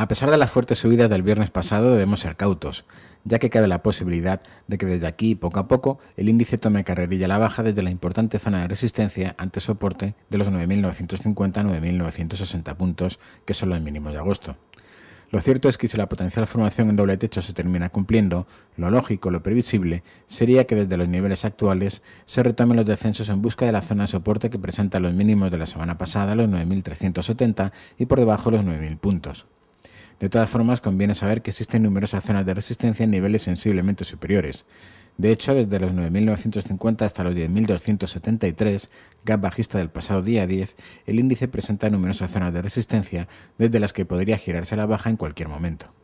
A pesar de las fuertes subidas del viernes pasado, debemos ser cautos, ya que cabe la posibilidad de que desde aquí, poco a poco, el índice tome carrerilla a la baja desde la importante zona de resistencia ante soporte de los 9.950-9.960 puntos, que son los mínimos de agosto. Lo cierto es que si la potencial formación en doble techo se termina cumpliendo, lo lógico, lo previsible, sería que desde los niveles actuales se retomen los descensos en busca de la zona de soporte que presenta los mínimos de la semana pasada, los 9.370 y por debajo los 9.000 puntos. De todas formas, conviene saber que existen numerosas zonas de resistencia en niveles sensiblemente superiores. De hecho, desde los 9.950 hasta los 10.273, gap bajista del pasado día 10, el índice presenta numerosas zonas de resistencia desde las que podría girarse a la baja en cualquier momento.